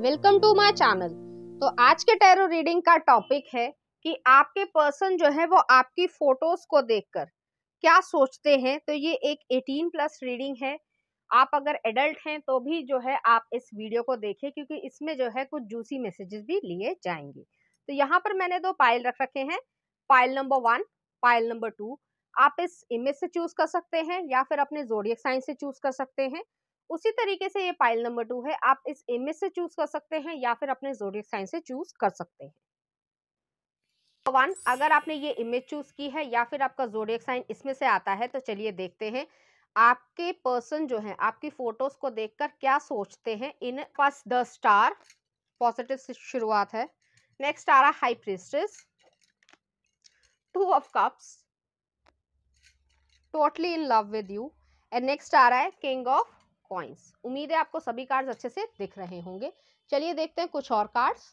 welcome to my channel तो आज के टैरो रीडिंग का टॉपिक है कि आपके पर्सन जो है वो आपकी फोटोज को देखकर क्या सोचते हैं तो ये एक 18 प्लस रीडिंग है आप अगर एडल्ट हैं तो भी जो है आप इस वीडियो को देखें क्योंकि इसमें जो है कुछ जूसी मैसेजेस भी लिए जाएंगे तो यहाँ पर मैंने दो पाइल रख रखे हैं pile number one pile number two आप इस इमेज से चूज कर सकते हैं या फिर अपने जोडियक साइंस से चूज कर सकते हैं उसी तरीके से ये पाइल नंबर टू है आप इस इमेज से चूज कर सकते हैं या फिर अपने जोडिक साइन से चूज कर सकते हैं वन अगर आपने ये इमेज चूज की है या फिर आपका जोरियक साइन इसमें से आता है तो चलिए देखते हैं आपके पर्सन जो है आपकी फोटोज को देखकर क्या सोचते हैं इन पास द स्टार पॉजिटिव शुरुआत है नेक्स्ट आ रहा high priestess two of cups totally in love with you and next आ रहा है किंग ऑफ कॉइन्स उम्मीद है आपको सभी कार्ड्स अच्छे से दिख रहे होंगे चलिए देखते हैं कुछ और cards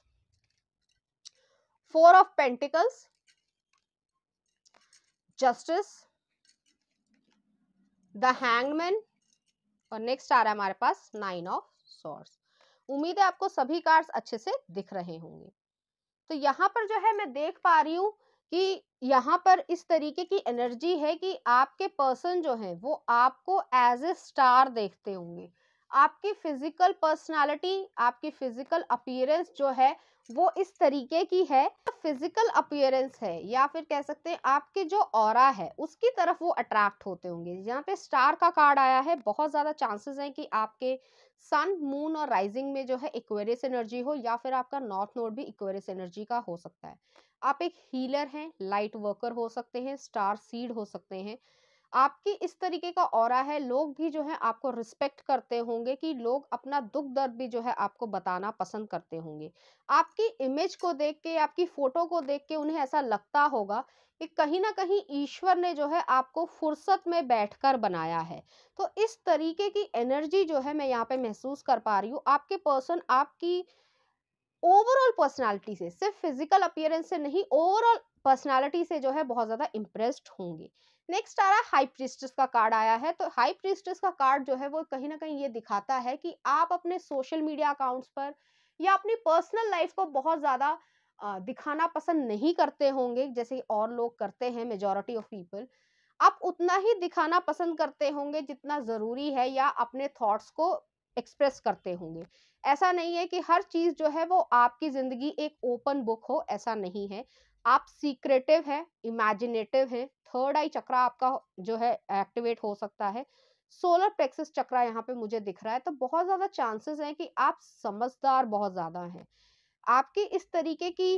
four of pentacles justice the hangman और नेक्स्ट आ रहा है हमारे पास नाइन ऑफ सोर्स उम्मीद है आपको सभी कार्ड्स अच्छे से दिख रहे होंगे तो यहाँ पर जो है मैं देख पा रही हूँ कि यहाँ पर इस तरीके की एनर्जी है कि आपके पर्सन जो हैं वो आपको एज ए स्टार देखते होंगे आपकी फिजिकल पर्सनालिटी आपकी फिजिकल अपीयरेंस जो है वो इस तरीके की है फिजिकल अपीयरेंस है या फिर कह सकते हैं आपके जो और है उसकी तरफ वो अट्रैक्ट होते होंगे यहाँ पे स्टार का कार्ड आया है बहुत ज़्यादा चांसेस हैं कि आपके सन मून और राइजिंग में जो है इक्वेरियस एनर्जी हो या फिर आपका नॉर्थ नोड भी इक्वेरियस एनर्जी का हो सकता है आप एक हीलर हैं लाइट वर्कर हो सकते हैं स्टार सीड हो सकते हैं आपकी इस तरीके का और है लोग भी जो है आपको रिस्पेक्ट करते होंगे कि लोग अपना दुख दर्द भी जो है आपको बताना पसंद करते होंगे आपकी इमेज को देख के आपकी फोटो को देख के उन्हें ऐसा लगता होगा कि कहीं ना कहीं ईश्वर ने जो है आपको फुर्सत में बैठकर बनाया है तो इस तरीके की एनर्जी जो है मैं यहाँ पे महसूस कर पा रही हूँ आपके पर्सन आपकी ओवरऑल पर्सनालिटी से सिर्फ फिजिकल अपियरेंस से नहीं ओवरऑल पर्सनालिटी से जो है बहुत ज़्यादा इम्प्रेस्ड होंगे नेक्स्ट आ रहा है हाई प्रिस्टस का कार्ड आया है तो हाई प्रिस्टस का कार्ड जो है वो कहीं ना कहीं ये दिखाता है कि आप अपने सोशल मीडिया अकाउंट्स पर या अपनी पर्सनल लाइफ को बहुत ज़्यादा दिखाना पसंद नहीं करते होंगे जैसे और लोग करते हैं मेजोरिटी ऑफ पीपल आप उतना ही दिखाना पसंद करते होंगे जितना ज़रूरी है या अपने थॉट्स को एक्सप्रेस करते होंगे ऐसा नहीं है कि हर चीज़ जो है वो आपकी ज़िंदगी एक ओपन बुक हो ऐसा नहीं है आप सीक्रेटिव हैं इमेजिनेटिव हैं थर्ड आई चक्रा आपका जो है एक्टिवेट हो सकता है सोलर प्लेक्सिस चक्रा यहाँ पे मुझे दिख रहा है तो बहुत ज़्यादा चांसेस हैं कि आप समझदार बहुत ज़्यादा हैं आपके इस तरीके की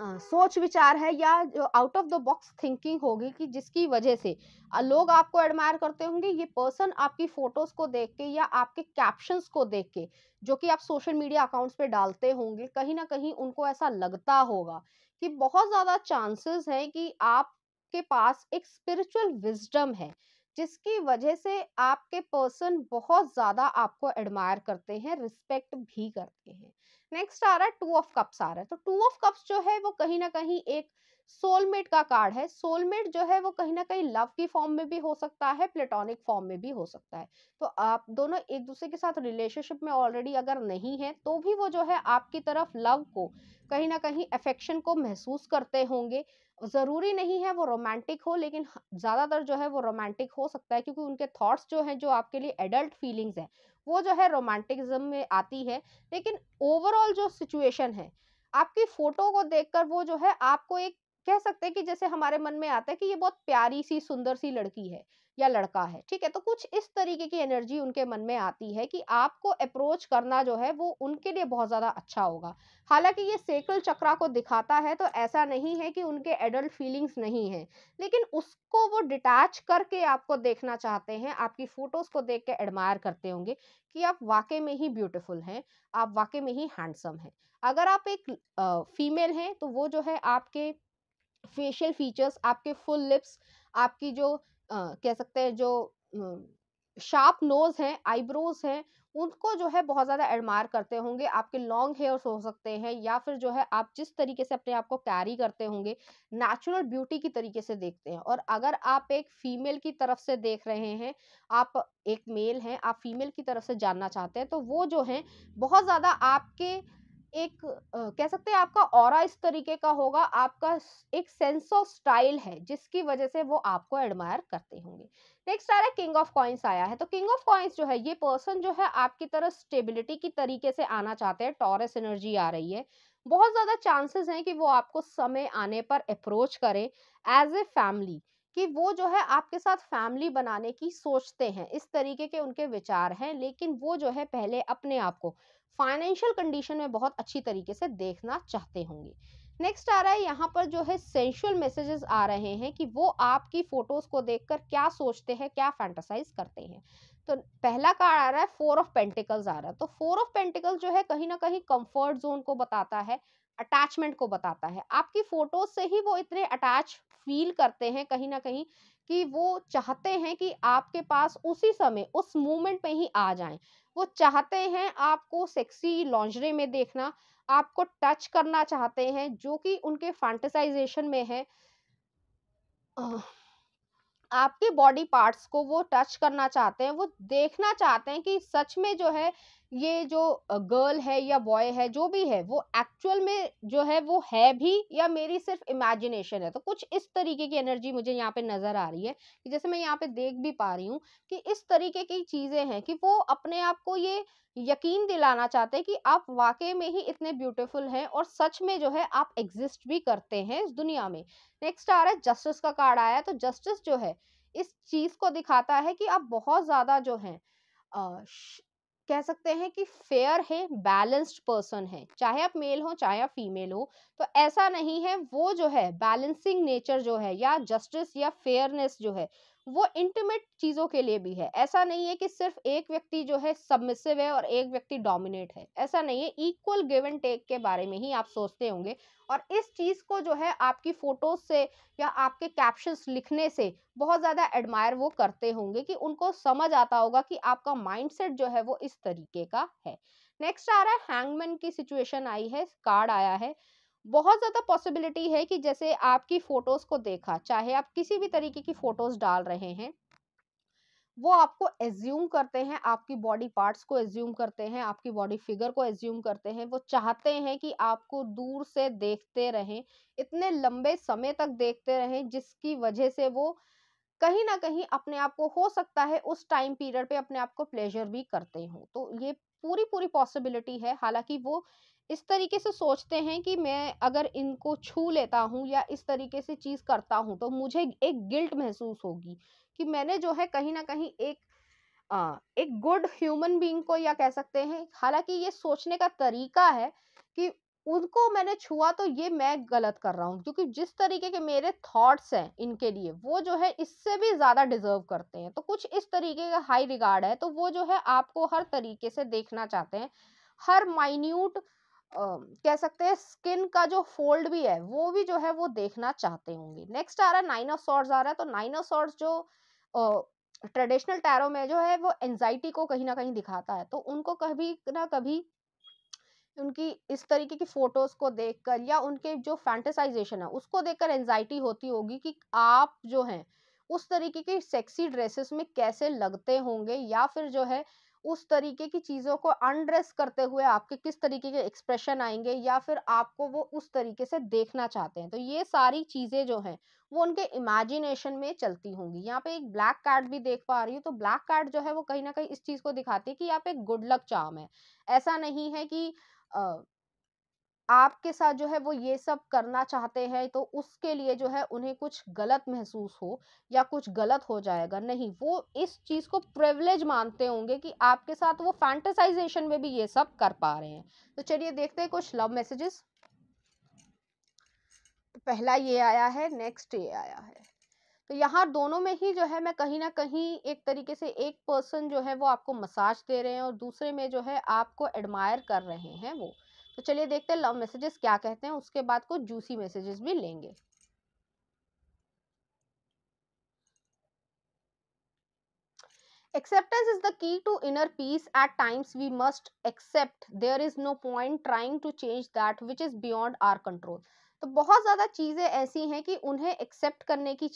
आ, सोच विचार है या जो out of the box thinking होगी कि जिसकी वजह से लोग आपको एडमायर करते होंगे ये पर्सन आपकी फोटोज को देख के या आपके कैप्शंस को देख के जो कि आप सोशल मीडिया अकाउंट्स पे डालते होंगे कहीं ना कहीं उनको ऐसा लगता होगा कि बहुत ज़्यादा चांसेस हैं कि आपके पास एक स्पिरिचुअल विजडम है जिसकी वजह से आपके पर्सन बहुत ज़्यादा आपको एडमायर करते हैं रिस्पेक्ट भी करते हैं नेक्स्ट आ रहा है टू ऑफ कप्स आ रहा है तो टू ऑफ कप्स जो है वो कहीं ना कहीं एक सोलमेट का कार्ड है सोलमेट जो है वो कहीं ना कहीं लव की फॉर्म में भी हो सकता है प्लेटोनिक फॉर्म में भी हो सकता है तो आप दोनों एक दूसरे के साथ रिलेशनशिप में ऑलरेडी अगर नहीं है तो भी वो जो है आपकी तरफ लव को कहीं ना कहीं अफेक्शन को महसूस करते होंगे ज़रूरी नहीं है वो रोमांटिक हो लेकिन ज़्यादातर जो है वो रोमांटिक हो सकता है क्योंकि उनके थॉट्स जो हैं जो आपके लिए एडल्ट फीलिंग्स हैं वो जो है रोमांटिक्ज़म में आती है लेकिन ओवरऑल जो सिचुएशन है आपकी फ़ोटो को देखकर वो जो है आपको एक कह सकते हैं कि जैसे हमारे मन में आता है कि ये बहुत प्यारी सी सुंदर सी लड़की है या लड़का है ठीक है तो कुछ इस तरीके की एनर्जी उनके मन में आती है कि आपको अप्रोच करना जो है वो उनके लिए बहुत ज़्यादा अच्छा होगा हालांकि ये सेकल चक्रा को दिखाता है तो ऐसा नहीं है कि उनके एडल्ट फीलिंग्स नहीं है लेकिन उसको वो डिटैच करके आपको देखना चाहते हैं आपकी फ़ोटोज़ को देख के एडमायर करते होंगे कि आप वाकई में ही ब्यूटिफुल हैं आप वाकई में ही हैंडसम हैं अगर आप एक फीमेल हैं तो वो जो है आपके फेशियल फीचर्स आपके फुल लिप्स आपकी जो कह सकते हैं जो शार्प नोज हैं आईब्रोज हैं उनको जो है बहुत ज़्यादा एडमायर करते होंगे आपके लॉन्ग हेयर्स हो सकते हैं या फिर जो है आप जिस तरीके से अपने आप को कैरी करते होंगे नेचुरल ब्यूटी की तरीके से देखते हैं और अगर आप एक फीमेल की तरफ से देख रहे हैं आप एक मेल हैं आप फीमेल की तरफ से जानना चाहते हैं तो वो जो हैं बहुत ज़्यादा आपके एक कह सकते हैं आपका और इस तरीके का होगा आपका एक सेंस ऑफ स्टाइल है जिसकी वजह से वो आपको एडमायर करते होंगे नेक्स्ट आ रहा है किंग ऑफ कॉइन्स आया है तो किंग ऑफ कॉइन्स जो है ये पर्सन जो है आपकी तरह स्टेबिलिटी की तरीके से आना चाहते हैं टॉरस एनर्जी आ रही है बहुत ज़्यादा चांसेस हैं कि वो आपको समय आने पर अप्रोच करें एज ए फैमिली कि वो जो है आपके साथ फैमिली बनाने की सोचते हैं इस तरीके के उनके विचार हैं लेकिन वो जो है पहले अपने आप को फाइनेंशियल कंडीशन में बहुत अच्छी तरीके से देखना चाहते होंगे नेक्स्ट आ रहा है यहाँ पर जो है सेंशुअल मैसेजेस आ रहे हैं कि वो आपकी फोटोज को देखकर क्या सोचते हैं क्या फैंटासाइज करते हैं तो पहला कार्ड आ रहा है फोर ऑफ पेंटिकल्स आ रहा है तो फोर ऑफ पेंटिकल्स जो है कहीं ना कहीं कंफर्ट जोन को बताता है अटैचमेंट को बताता है आपकी फोटो से ही वो इतने अटैच फील करते हैं कहीं ना कहीं कि वो चाहते हैं कि आपके पास उसी समय उस मोमेंट में ही आ जाएं वो चाहते हैं आपको सेक्सी लॉन्जरे में देखना आपको टच करना चाहते हैं जो कि उनके फैंटेसाइजेशन में है आपके बॉडी पार्ट्स को वो टच करना चाहते हैं वो देखना चाहते हैं कि सच में जो है ये जो गर्ल है या बॉय है जो भी है वो एक्चुअल में जो है वो है भी या मेरी सिर्फ इमेजिनेशन है तो कुछ इस तरीके की एनर्जी मुझे यहाँ पे नज़र आ रही है कि जैसे मैं यहाँ पे देख भी पा रही हूँ कि इस तरीके की चीज़ें हैं कि वो अपने आप को ये यकीन दिलाना चाहते हैं कि आप वाकई में ही इतने ब्यूटिफुल हैं और सच में जो है आप एग्जिस्ट भी करते हैं इस दुनिया में नेक्स्ट आ रहा है जस्टिस का कार्ड आया है तो जस्टिस जो है इस चीज़ को दिखाता है कि आप बहुत ज़्यादा जो हैं कह सकते हैं कि फेयर है बैलेंस्ड पर्सन है चाहे आप मेल हो चाहे आप फीमेल हो तो ऐसा नहीं है वो जो है बैलेंसिंग नेचर जो है या जस्टिस या फेयरनेस जो है वो इंटीमेट चीज़ों के लिए भी है ऐसा नहीं है कि सिर्फ एक व्यक्ति जो है सबमिसिव है और एक व्यक्ति डोमिनेट है ऐसा नहीं है इक्वल गिव एंड टेक के बारे में ही आप सोचते होंगे और इस चीज़ को जो है आपकी फ़ोटोज से या आपके कैप्शंस लिखने से बहुत ज़्यादा एडमायर वो करते होंगे कि उनको समझ आता होगा कि आपका माइंड जो है वो इस तरीके का है नेक्स्ट आ रहा है हैंगमैन की सिचुएशन आई है कार्ड आया है बहुत ज़्यादा पॉसिबिलिटी है कि जैसे आपकी फ़ोटोज़ को देखा चाहे आप किसी भी तरीके की फ़ोटोज़ डाल रहे हैं वो आपको एज्यूम करते हैं आपकी बॉडी पार्ट्स को एज्यूम करते हैं आपकी बॉडी फिगर को एज्यूम करते हैं वो चाहते हैं कि आपको दूर से देखते रहें इतने लंबे समय तक देखते रहें जिसकी वजह से वो कहीं ना कहीं अपने आप को हो सकता है उस टाइम पीरियड पे अपने आप को प्लेजर भी करते हों तो ये पूरी पूरी पॉसिबिलिटी है हालांकि वो इस तरीके से सोचते हैं कि मैं अगर इनको छू लेता हूँ या इस तरीके से चीज़ करता हूँ तो मुझे एक गिल्ट महसूस होगी कि मैंने जो है कहीं ना कहीं एक आ, एक गुड ह्यूमन बीइंग को या कह सकते हैं हालांकि ये सोचने का तरीका है कि उनको मैंने छुआ तो ये मैं गलत कर रहा हूँ क्योंकि जिस तरीके के मेरे थॉट्स हैं इनके लिए वो जो है इससे भी ज़्यादा डिजर्व करते हैं तो कुछ इस तरीके का हाई रिगार्ड है तो वो जो है आपको हर तरीके से देखना चाहते हैं हर माइन्यूट कह सकते हैं स्किन का जो फोल्ड भी है वो भी जो है वो देखना चाहते होंगे नेक्स्ट आ रहा है नाइन ऑफ सॉर्ड्स आ रहा है तो नाइन ऑफ सॉर्ड्स जो ट्रेडिशनल टैरो में जो है वो एंजाइटी को कहीं ना कहीं दिखाता है तो उनको कभी ना कभी उनकी इस तरीके की फोटोज को देखकर या उनके जो फैंटेसाइजेशन है उसको देखकर एंजाइटी होती होगी कि आप जो हैं उस तरीके के सेक्सी ड्रेसेस में कैसे लगते होंगे या फिर जो है उस तरीके की चीज़ों को अनड्रेस करते हुए आपके किस तरीके के एक्सप्रेशन आएंगे या फिर आपको वो उस तरीके से देखना चाहते हैं तो ये सारी चीज़ें जो हैं वो उनके इमेजिनेशन में चलती होंगी यहाँ पे एक ब्लैक कार्ड भी देख पा रही हूँ तो ब्लैक कार्ड जो है वो कहीं ना कहीं इस चीज़ को दिखाती है कि आप एक गुड लक चाम है ऐसा नहीं है कि आ, आपके साथ जो है वो ये सब करना चाहते हैं तो उसके लिए जो है उन्हें कुछ गलत महसूस हो या कुछ गलत हो जाएगा नहीं वो इस चीज़ को प्रिवलेज मानते होंगे कि आपके साथ वो फैंटेसाइजेशन में भी ये सब कर पा रहे हैं तो चलिए देखते हैं कुछ लव मैसेजेस तो पहला ये आया है नेक्स्ट ये आया है तो यहाँ दोनों में ही जो है मैं कहीं ना कहीं एक तरीके से एक पर्सन जो है वो आपको मसाज दे रहे हैं और दूसरे में जो है आपको एडमायर कर रहे हैं वो तो चलिए देखते हैं लव मैसेजेस क्या कहते हैं उसके बाद कुछ जूसी मैसेजेस भी लेंगे acceptance is the key to inner peace at times we must accept there is no point trying to change that which is beyond our control तो बहुत ज़्यादा चीज़ें ऐसी हैं कि उन्हें एक्सेप्ट करने की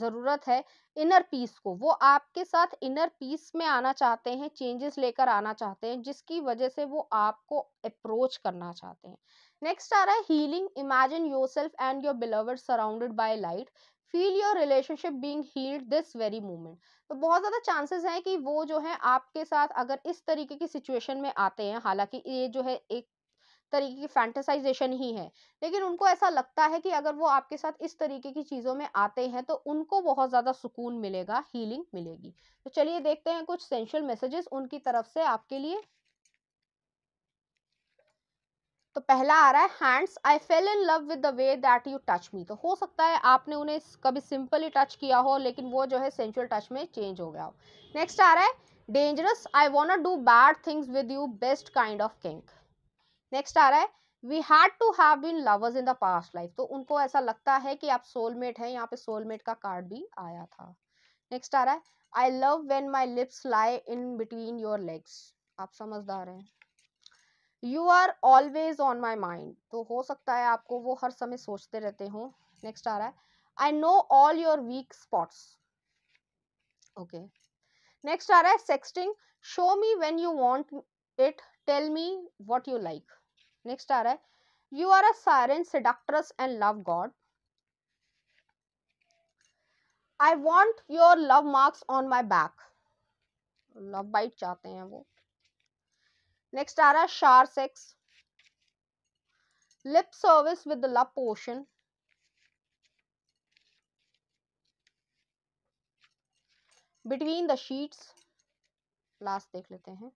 ज़रूरत है इनर पीस को वो आपके साथ इनर पीस में आना चाहते हैं चेंजेस लेकर आना चाहते हैं जिसकी वजह से वो आपको अप्रोच करना चाहते हैं नेक्स्ट आ रहा है healing imagine yourself and your beloved surrounded by light feel your relationship being healed this very moment तो बहुत ज़्यादा चांसेस हैं कि वो जो है आपके साथ अगर इस तरीके की सिचुएशन में आते हैं हालांकि ये जो है एक तरीके की फैंटेसाइजेशन ही है लेकिन उनको ऐसा लगता है कि अगर वो आपके साथ इस तरीके की चीज़ों में आते हैं तो उनको बहुत ज़्यादा सुकून मिलेगा हीलिंग मिलेगी तो चलिए देखते हैं कुछ सेंशल मैसेजेस उनकी तरफ से आपके लिए तो पहला आ रहा है hands I fell in love with the way that you touch me तो हो सकता है आपने उन्हें कभी सिंपली टच किया हो लेकिन वो जो है सेंचुअल टच में चेंज हो गया हो नेक्स्ट आ रहा है dangerous I want do bad things with you best kind of kink next आ रहा है we had to have been lovers in the past life तो उनको ऐसा लगता है कि आप सोलमेट हैं यहाँ पे सोलमेट का कार्ड भी आया था नेक्स्ट आ रहा है I love when my lips lie in between your legs आप समझदार हैं you are always on my mind तो हो सकता है आपको वो हर समय सोचते रहते हों नेक्स्ट आ रहा है I know all your weak spots okay next आ रहा है sexting show me when you want it tell me what you like next आ रहा है you are a siren seductress and love god I want your love marks on my back love bite चाहते हैं वो next आ रहा है शार sex lip service with love potion between the sheets last देख लेते हैं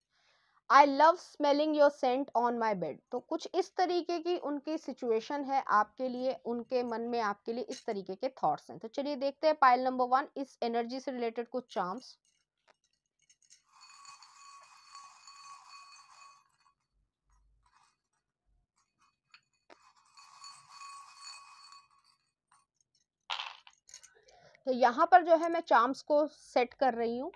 आई love smelling your scent on my bed तो कुछ इस तरीके की उनकी सिचुएशन है आपके लिए उनके मन में आपके लिए इस तरीके के थॉट्स हैं तो चलिए देखते हैं पाइल नंबर वन इस एनर्जी से रिलेटेड कुछ चार्म्स तो यहाँ पर जो है मैं चार्म्स को सेट कर रही हूँ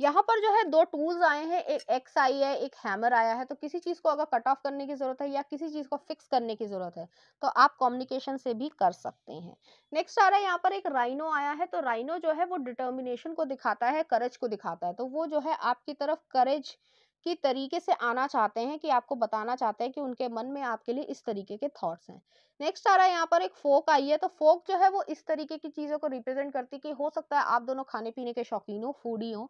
यहाँ पर जो है दो टूल्स आए हैं एक एक्स आई है एक हैमर आया है तो किसी चीज़ को अगर कट ऑफ करने की ज़रूरत है या किसी चीज़ को फिक्स करने की ज़रूरत है तो आप कम्युनिकेशन से भी कर सकते हैं नेक्स्ट आ रहा है यहाँ पर एक राइनो आया है तो राइनो जो है वो डिटर्मिनेशन को दिखाता है करेज को दिखाता है तो वो जो है आपकी तरफ करेज की तरीके से आना चाहते हैं कि आपको बताना चाहते हैं कि उनके मन में आपके लिए इस तरीके के थॉट्स हैं नेक्स्ट आ रहा है यहाँ पर एक फोक आई है तो फोक जो है वो इस तरीके की चीज़ों को रिप्रेजेंट करती है कि हो सकता है आप दोनों खाने पीने के शौकीन हो फूडी हो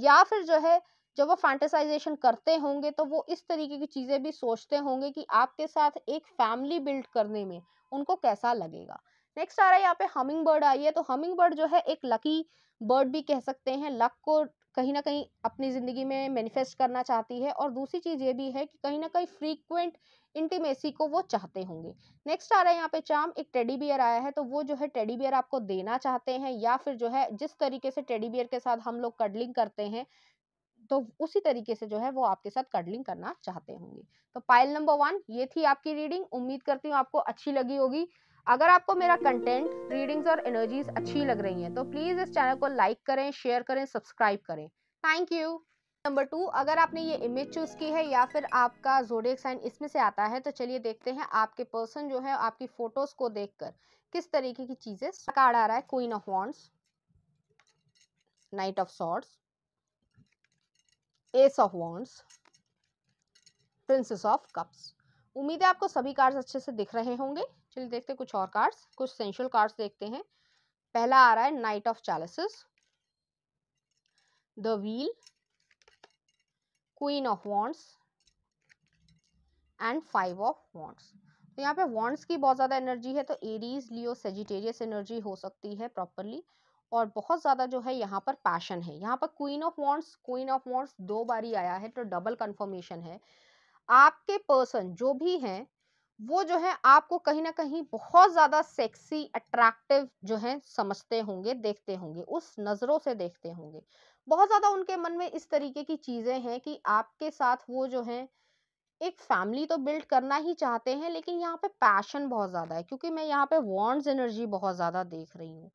या फिर जो है जब वो फैंटेसाइजेशन करते होंगे तो वो इस तरीके की चीज़ें भी सोचते होंगे कि आपके साथ एक फैमिली बिल्ड करने में उनको कैसा लगेगा नेक्स्ट आ रहा है यहाँ पे हमिंग बर्ड आई है तो हमिंग बर्ड जो है एक लकी बर्ड भी कह सकते हैं लक को कहीं ना कहीं अपनी ज़िंदगी में मैनिफेस्ट करना चाहती है और दूसरी चीज़ ये भी है कि कहीं ना कहीं फ्रीक्वेंट इंटीमेसी को वो चाहते होंगे नेक्स्ट आ रहा है यहाँ पे चाम एक टेडी बियर आया है तो वो जो है टेडी बियर आपको देना चाहते हैं या फिर जो है जिस तरीके से टेडी बियर के साथ हम लोग कडलिंग करते हैं तो उसी तरीके से जो है वो आपके साथ कडलिंग करना चाहते होंगे तो पाइल नंबर वन ये थी आपकी रीडिंग उम्मीद करती हूँ आपको अच्छी लगी होगी अगर आपको मेरा कंटेंट रीडिंग्स और एनर्जीज अच्छी लग रही हैं तो प्लीज़ इस चैनल को लाइक करें शेयर करें सब्सक्राइब करें थैंक यू नंबर टू अगर आपने ये इमेज चूज़ की है या फिर आपका जोडेक साइन इसमें से आता है तो चलिए देखते हैं आपके पर्सन जो है आपकी फ़ोटोज़ को देखकर किस तरीके की चीज़ें कार्ड आ रहा है queen of wands knight of swords ace of wands princess of cups उम्मीद है आपको सभी कार्ड्स अच्छे से दिख रहे होंगे चलिए देखते हैं कुछ और कार्ड्स कुछ सेंशल कार्ड्स देखते हैं पहला आ रहा है knight of chalices the wheel queen of wands and five of wands तो यहाँ पे वॉन्ट्स की बहुत ज़्यादा एनर्जी है तो एरीज लियो सेजिटेरियस एनर्जी हो सकती है प्रॉपरली और बहुत ज़्यादा जो है यहाँ पर पैशन है यहाँ पर queen of wands queen of wands दो बारी आया है तो डबल कन्फर्मेशन है आपके पर्सन जो भी हैं वो जो है आपको कहीं ना कहीं बहुत ज़्यादा सेक्सी अट्रैक्टिव जो है समझते होंगे देखते होंगे उस नज़रों से देखते होंगे बहुत ज़्यादा उनके मन में इस तरीके की चीज़ें हैं कि आपके साथ वो जो है एक फैमिली तो बिल्ड करना ही चाहते हैं लेकिन यहाँ पे पैशन बहुत ज़्यादा है क्योंकि मैं यहाँ पे वॉन्ट्स एनर्जी बहुत ज़्यादा देख रही हूँ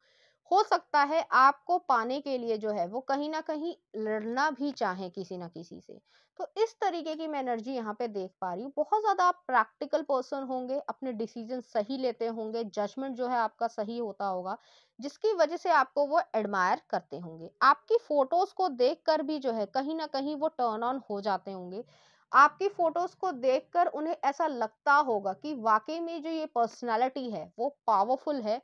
हो सकता है आपको पाने के लिए जो है वो कहीं ना कहीं लड़ना भी चाहें किसी ना किसी से तो इस तरीके की मैं एनर्जी यहाँ पे देख पा रही हूँ बहुत ज़्यादा आप प्रैक्टिकल पर्सन होंगे अपने डिसीजन सही लेते होंगे जजमेंट जो है आपका सही होता होगा जिसकी वजह से आपको वो एडमायर करते होंगे आपकी फ़ोटोज़ को देख कर भी जो है कहीं ना कहीं वो टर्न ऑन हो जाते होंगे आपकी फोटोज को देखकर उन्हें ऐसा लगता होगा कि वाकई में जो ये पर्सनालिटी है वो पावरफुल है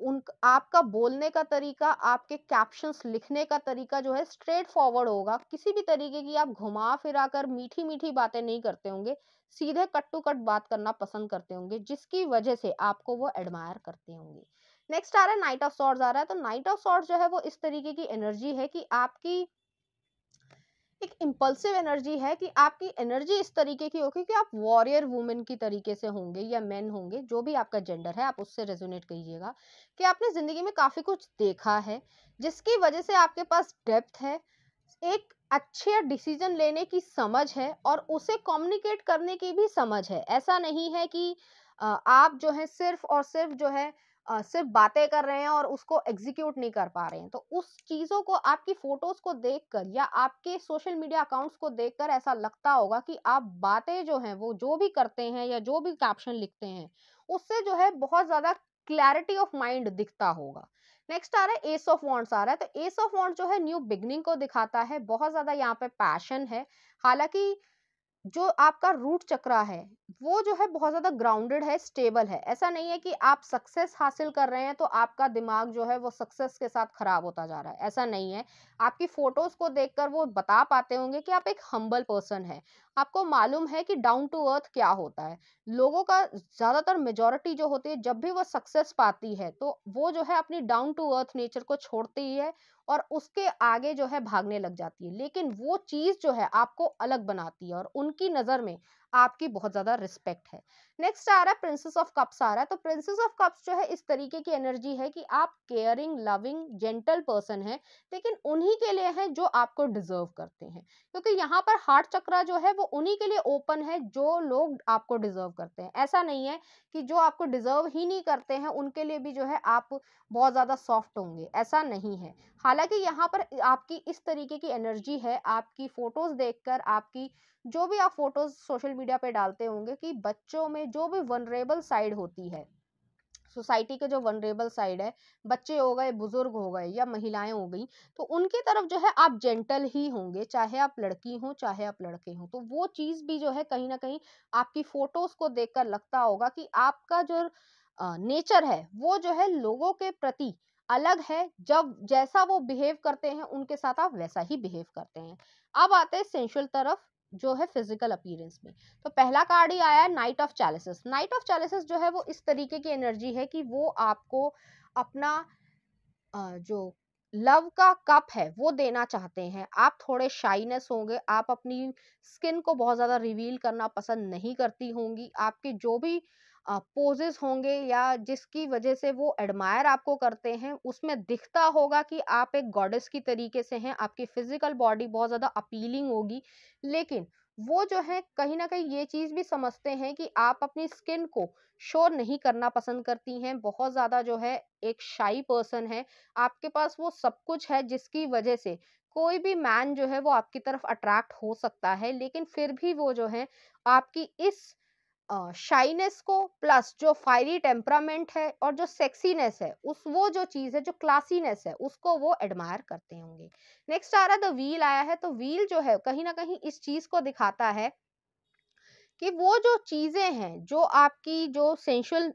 उन आपका बोलने का तरीका आपके कैप्शंस लिखने का तरीका जो है स्ट्रेट फॉरवर्ड होगा किसी भी तरीके की आप घुमा फिरा कर मीठी मीठी बातें नहीं करते होंगे सीधे कट टू कट बात करना पसंद करते होंगे जिसकी वजह से आपको वो एडमायर करते होंगे नेक्स्ट आ रहा है नाइट ऑफ सॉर्ट्स आ रहा है तो नाइट ऑफ सॉर्ट्स जो है वो इस तरीके की एनर्जी है कि आपकी एक इम्पल्सिव एनर्जी है कि आपकी एनर्जी इस तरीके की होगी कि आप वॉरियर वुमेन की तरीके से होंगे या मेन होंगे जो भी आपका जेंडर है आप उससे रेजोनेट करिएगा कि आपने ज़िंदगी में काफ़ी कुछ देखा है जिसकी वजह से आपके पास डेप्थ है एक अच्छे डिसीजन लेने की समझ है और उसे कम्युनिकेट करने की भी समझ है ऐसा नहीं है कि आप जो है सिर्फ और सिर्फ जो है आ, सिर्फ बातें कर रहे हैं और उसको एग्जीक्यूट नहीं कर पा रहे हैं तो उस चीज़ों को आपकी फोटोज़ को देखकर या आपके सोशल मीडिया अकाउंट्स को देखकर ऐसा लगता होगा कि आप बातें जो हैं वो जो भी करते हैं या जो भी कैप्शन लिखते हैं उससे जो है बहुत ज़्यादा क्लैरिटी ऑफ माइंड दिखता होगा नेक्स्ट आ रहा है एस ऑफ वॉन्ट्स आ रहा है तो एस ऑफ वॉन्ट जो है न्यू बिगनिंग को दिखाता है बहुत ज़्यादा यहाँ पे पैशन है हालांकि जो आपका रूट चक्रा है वो जो है बहुत ज़्यादा ग्राउंडेड है स्टेबल है ऐसा नहीं है कि आप सक्सेस हासिल कर रहे हैं तो आपका दिमाग जो है वो सक्सेस के साथ ख़राब होता जा रहा है ऐसा नहीं है आपकी फ़ोटोज़ को देखकर वो बता पाते होंगे कि आप एक हम्बल पर्सन है आपको मालूम है कि डाउन टू अर्थ क्या होता है लोगों का ज़्यादातर मेजोरिटी जो होती है जब भी वो सक्सेस पाती है तो वो जो है अपनी डाउन टू अर्थ नेचर को छोड़ती ही है और उसके आगे जो है भागने लग जाती है लेकिन वो चीज़ जो है आपको अलग बनाती है और उनकी नज़र में आपकी बहुत ज्यादा रिस्पेक्ट है नेक्स्ट आ रहा है प्रिंसेस ऑफ कप्स आ रहा है तो प्रिंसेस ऑफ कप्स जो है इस तरीके की एनर्जी है कि आप केयरिंग लविंग जेंटल पर्सन है लेकिन उन्हीं के लिए है जो आपको डिजर्व करते हैं क्योंकि यहाँ पर हार्ट चक्रा जो है वो उन्हीं के लिए ओपन है जो लोग आपको डिजर्व करते हैं ऐसा नहीं है कि जो आपको डिजर्व ही नहीं करते हैं उनके लिए भी जो है आप बहुत ज्यादा सॉफ्ट होंगे ऐसा नहीं है हालांकि यहाँ पर आपकी इस तरीके की एनर्जी है आपकी फोटोज देखकर आपकी जो भी आप फोटोज सोशल मीडिया पे डालते होंगे कि बच्चों में जो भी वनरेबल साइड होती है सोसाइटी के जो वनरेबल साइड है बच्चे हो गए बुजुर्ग हो गए या महिलाएं हो गई तो उनकी तरफ जो है आप जेंटल ही होंगे चाहे आप लड़की हो चाहे आप लड़के हों तो वो चीज़ भी जो है कहीं ना कहीं आपकी फोटोज को देखकर लगता होगा कि आपका जो नेचर है वो जो है लोगों के प्रति अलग है जब जैसा वो बिहेव करते हैं उनके साथ आप वैसा ही बिहेव करते हैं अब आते हैं सेंशुअल तरफ जो है फिजिकल अपीयरेंस में तो पहला कार्ड ही आया knight of chalices knight of chalices जो है वो इस तरीके की एनर्जी है कि वो आपको अपना जो लव का कप है वो देना चाहते हैं आप थोड़े शाइनेस होंगे आप अपनी स्किन को बहुत ज़्यादा रिवील करना पसंद नहीं करती होंगी आपके जो भी पोजेस होंगे या जिसकी वजह से वो एडमायर आपको करते हैं उसमें दिखता होगा कि आप एक गॉडेस की तरीके से हैं आपकी फिजिकल बॉडी बहुत ज़्यादा अपीलिंग होगी लेकिन वो जो है कहीं ना कहीं ये चीज़ भी समझते हैं कि आप अपनी स्किन को शो नहीं करना पसंद करती हैं बहुत ज़्यादा जो है एक शाई पर्सन है आपके पास वो सब कुछ है जिसकी वजह से कोई भी मैन जो है वो आपकी तरफ अट्रैक्ट हो सकता है लेकिन फिर भी वो जो है आपकी इस शाइनेस को प्लस जो फायरी टेम्परामेंट है और जो सेक्सीनेस है उस वो जो चीज़ है जो क्लासीनेस है उसको वो एडमायर करते होंगे नेक्स्ट आ रहा है द व्हील आया है तो व्हील जो है कहीं ना कहीं इस चीज़ को दिखाता है कि वो जो चीज़ें हैं जो आपकी जो सेंशुअल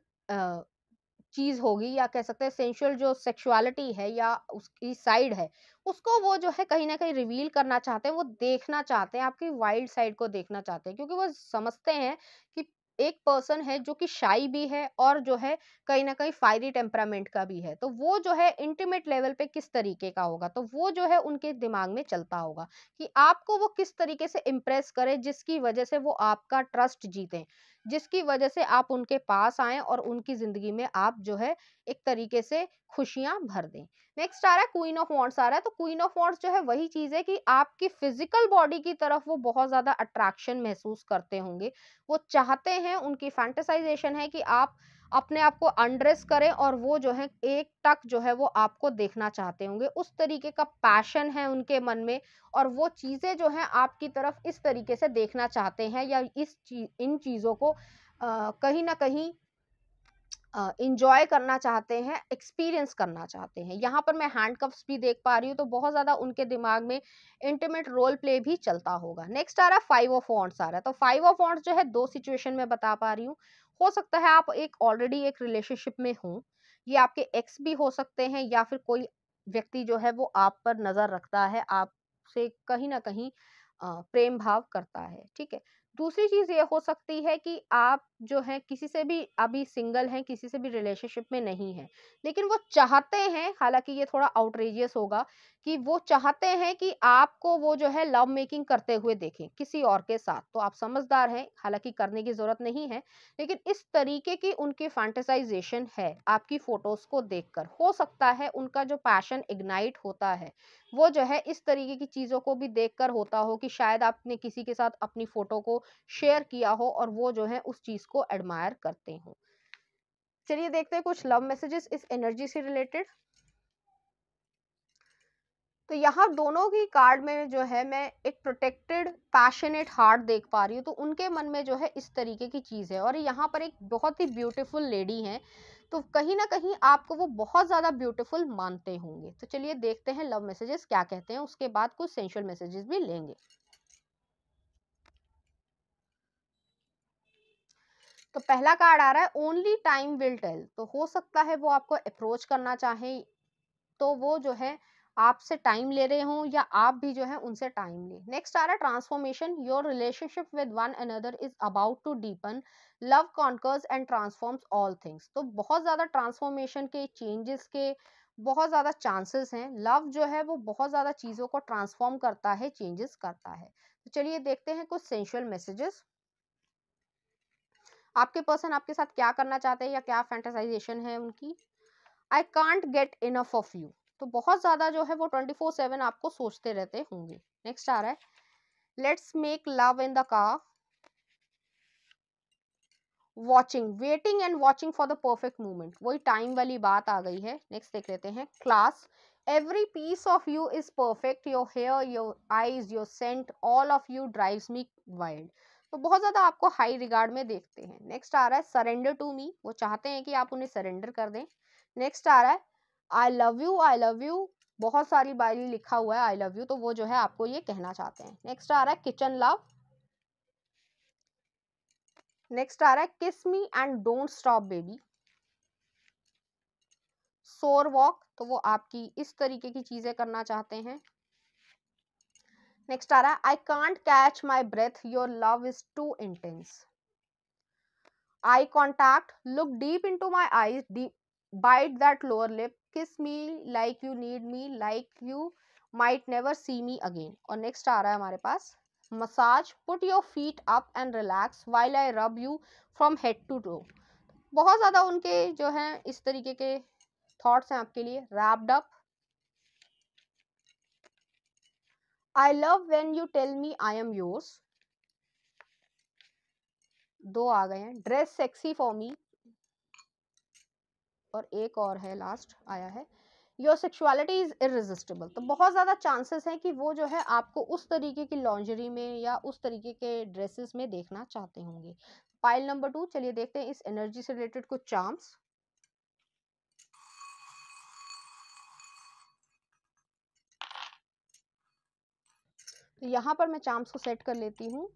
चीज़ होगी या कह सकते हैं सेंशुअल जो सेक्सुअलिटी है या उसकी साइड है उसको वो जो है कहीं ना कहीं रिवील करना चाहते हैं वो देखना चाहते हैं आपकी वाइल्ड साइड को देखना चाहते हैं क्योंकि वो समझते हैं कि एक पर्सन है जो कि शाई भी है और जो है कहीं ना कहीं फायरी टेम्परामेंट का भी है तो वो जो है इंटीमेट लेवल पे किस तरीके का होगा तो वो जो है उनके दिमाग में चलता होगा कि आपको वो किस तरीके से इम्प्रेस करे जिसकी वजह से वो आपका ट्रस्ट जीते जिसकी वजह से आप उनके पास आए और उनकी जिंदगी में आप जो है एक तरीके से खुशियां भर दें नेक्स्ट आ रहा है क्वीन ऑफ वॉन्ट्स आ रहा है तो क्वीन ऑफ वॉन्ट्स जो है वही चीज है कि आपकी फिजिकल बॉडी की तरफ वो बहुत ज्यादा अट्रैक्शन महसूस करते होंगे वो चाहते हैं उनकी फैंटेसाइजेशन है कि आप अपने आप को अनड्रेस करें और वो जो है एक टक जो है वो आपको देखना चाहते होंगे उस तरीके का पैशन है उनके मन में और वो चीज़ें जो है आपकी तरफ इस तरीके से देखना चाहते हैं या इस चीज इन चीज़ों को कहीं ना कहीं इंजॉय करना चाहते हैं एक्सपीरियंस करना चाहते हैं यहाँ पर मैं हैंड कप्स भी देख पा रही हूँ तो बहुत ज़्यादा उनके दिमाग में इंटीमेट रोल प्ले भी चलता होगा नेक्स्ट आ रहा है फाइव ऑफ वॉन्ट्स आ रहा है तो फाइव ऑफ वॉन्ट्स जो है दो सिचुएशन में बता पा रही हूँ हो सकता है आप एक ऑलरेडी एक रिलेशनशिप में हो ये आपके एक्स भी हो सकते हैं या फिर कोई व्यक्ति जो है वो आप पर नजर रखता है आपसे कहीं ना कहीं प्रेम भाव करता है ठीक है दूसरी चीज़ ये हो सकती है कि आप जो है किसी से भी अभी सिंगल हैं किसी से भी रिलेशनशिप में नहीं है लेकिन वो चाहते हैं हालांकि ये थोड़ा आउटरेजियस होगा कि वो चाहते हैं कि आपको वो जो है लव मेकिंग करते हुए देखें किसी और के साथ तो आप समझदार हैं हालांकि करने की ज़रूरत नहीं है लेकिन इस तरीके की उनकी फैंटेसाइजेशन है आपकी फ़ोटोज़ को देखकर हो सकता है उनका जो पैशन इग्नाइट होता है वो जो है इस तरीके की चीज़ों को भी देखकर होता हो कि शायद आपने किसी के साथ अपनी फ़ोटो को शेयर किया हो और वो जो है उस चीज़ को एडमायर करते हों चलिए देखते हैं कुछ लव मैसेजेस इस एनर्जी से रिलेटेड तो यहाँ दोनों की कार्ड में जो है मैं एक प्रोटेक्टेड पैशनेट हार्ट देख पा रही हूँ तो उनके मन में जो है इस तरीके की चीज़ है और यहाँ पर एक बहुत ही ब्यूटीफुल लेडी हैं तो कहीं ना कहीं आपको वो बहुत ज़्यादा ब्यूटीफुल मानते होंगे तो चलिए देखते हैं लव मैसेजेस क्या कहते हैं उसके बाद कुछ सेंशुअल मैसेजेस भी लेंगे तो पहला कार्ड आ रहा है ओनली टाइम विल टेल तो हो सकता है वो आपको अप्रोच करना चाहे तो वो जो है आपसे टाइम ले रहे हो या आप भी जो है उनसे टाइम ले नेक्स्ट आ रहा है transformation your relationship with one another is about to deepen love conquers and transforms all things तो बहुत ज़्यादा ट्रांसफॉर्मेशन के चेंजेस के बहुत ज़्यादा चांसेस हैं लव जो है वो बहुत ज़्यादा चीज़ों को ट्रांसफॉर्म करता है चेंजेस करता है तो चलिए देखते हैं कुछ सेंशुअल मैसेजेस आपके पर्सन आपके साथ क्या करना चाहते हैं या क्या फैंटेसाइजेशन है उनकी I can't get enough of you तो बहुत ज़्यादा जो है वो ट्वेंटी फोर सेवन आपको सोचते रहते होंगे नेक्स्ट आ रहा है let's make love in the car watching waiting and watching for the perfect moment वही टाइम वाली बात आ गई है नेक्स्ट देख लेते हैं class every piece of you is perfect your hair your eyes your scent all of you drives me wild तो बहुत ज़्यादा आपको हाई रिगार्ड में देखते हैं नेक्स्ट आ रहा है सरेंडर टू मी वो चाहते हैं कि आप उन्हें सरेंडर कर दें नेक्स्ट आ रहा है I love you I love you बहुत सारी बारी लिखा हुआ है आई लव यू तो वो जो है आपको ये कहना चाहते हैं नेक्स्ट आ रहा है किचन लव नेक्स्ट आ रहा है kiss me and don't stop baby sore walk तो वो आपकी इस तरीके की चीज़ें करना चाहते हैं नेक्स्ट आ रहा है I can't catch my breath your love is too intense eye contact look deep into my eyes bite that lower lip kiss me like you need me like you might never see me again और next आ रहा है हमारे पास massage put your feet up and relax while I rub you from head to toe बहुत ज़्यादा उनके जो है इस तरीके के थाट्स हैं आपके लिए wrapped up I love when you tell me I am yours दो आ गए हैं ड्रेस सेक्सी फॉर मी और एक और है लास्ट आया है योर सेक्सुअलिटी इज़ इरेजिस्टेबल तो बहुत ज़्यादा चांसेस हैं कि वो जो है आपको उस तरीके की लॉन्जरी में या उस तरीके के ड्रेसेस में देखना चाहते होंगे पाइल नंबर टू चलिए देखते हैं इस एनर्जी से रिलेटेड कुछ चांस तो यहाँ पर मैं चाम्स को सेट कर लेती हूँ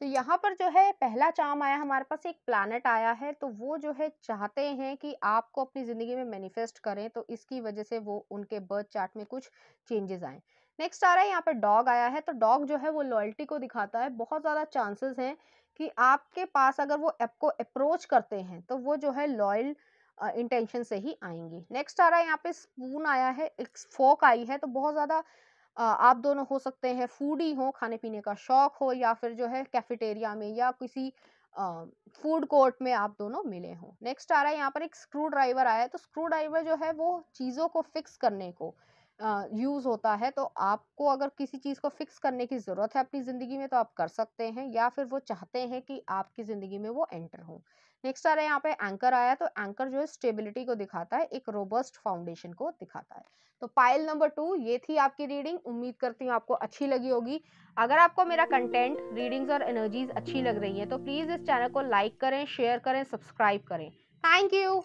तो यहाँ पर जो है पहला चाम आया हमारे पास एक प्लानट आया है तो वो जो है चाहते हैं कि आपको अपनी ज़िंदगी में मैनिफेस्ट करें तो इसकी वजह से वो उनके बर्थ चार्ट में कुछ चेंजेस आए नेक्स्ट आ रहा है यहाँ पर डॉग आया है तो डॉग जो है वो लॉयल्टी को दिखाता है बहुत ज़्यादा चांसेस हैं कि आपके पास अगर वो आपको अप्रोच करते हैं तो वो जो है लॉयल इंटेंशन से ही आएंगी नेक्स्ट आ रहा है यहाँ पे स्पून आया है एक फोक आई है तो बहुत ज़्यादा आप दोनों हो सकते हैं फूडी हो खाने पीने का शौक हो या फिर जो है कैफेटेरिया में या किसी फूड कोर्ट में आप दोनों मिले हों नेक्स्ट आ रहा है यहाँ पर एक स्क्रू ड्राइवर आया है तो स्क्रू ड्राइवर जो है वो चीज़ों को फिक्स करने को यूज़ होता है तो आपको अगर किसी चीज़ को फिक्स करने की ज़रूरत है अपनी ज़िंदगी में तो आप कर सकते हैं या फिर वो चाहते हैं कि आपकी ज़िंदगी में वो एंटर हों नेक्स्ट आ रहा है यहाँ पे एंकर आया तो एंकर जो है स्टेबिलिटी को दिखाता है एक रोबस्ट फाउंडेशन को दिखाता है तो पाइल नंबर टू ये थी आपकी रीडिंग उम्मीद करती हूँ आपको अच्छी लगी होगी अगर आपको मेरा कंटेंट रीडिंग्स और एनर्जीज अच्छी लग रही है तो प्लीज़ इस चैनल को लाइक करें शेयर करें सब्सक्राइब करें थैंक यू